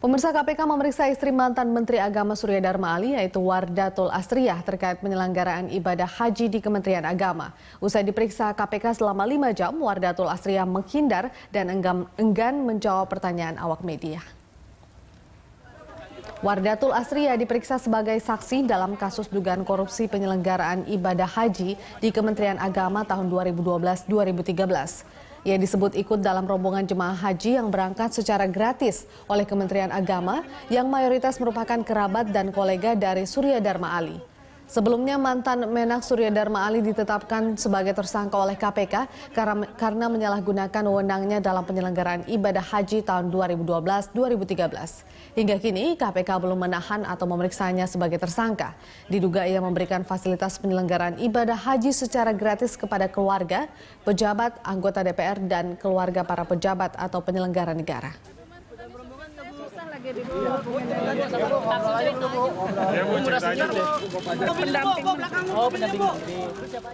Pemirsa KPK memeriksa istri mantan Menteri Agama Surya Dharma Ali yaitu Wardatul Astriah terkait penyelenggaraan ibadah haji di Kementerian Agama. Usai diperiksa KPK selama 5 jam, Wardatul Astriah menghindar dan enggan, enggan menjawab pertanyaan awak media. Wardatul Astriyah diperiksa sebagai saksi dalam kasus dugaan korupsi penyelenggaraan ibadah haji di Kementerian Agama tahun 2012-2013. Ia disebut ikut dalam rombongan jemaah haji yang berangkat secara gratis oleh Kementerian Agama yang mayoritas merupakan kerabat dan kolega dari Surya Dharma Ali. Sebelumnya mantan Menak Surya Dharma Ali ditetapkan sebagai tersangka oleh KPK karena, karena menyalahgunakan wewenangnya dalam penyelenggaraan ibadah haji tahun 2012-2013. Hingga kini KPK belum menahan atau memeriksanya sebagai tersangka. Diduga ia memberikan fasilitas penyelenggaraan ibadah haji secara gratis kepada keluarga, pejabat, anggota DPR, dan keluarga para pejabat atau penyelenggara negara tragedi dulu. Ya, Bu, Pendamping. Oh, pendamping.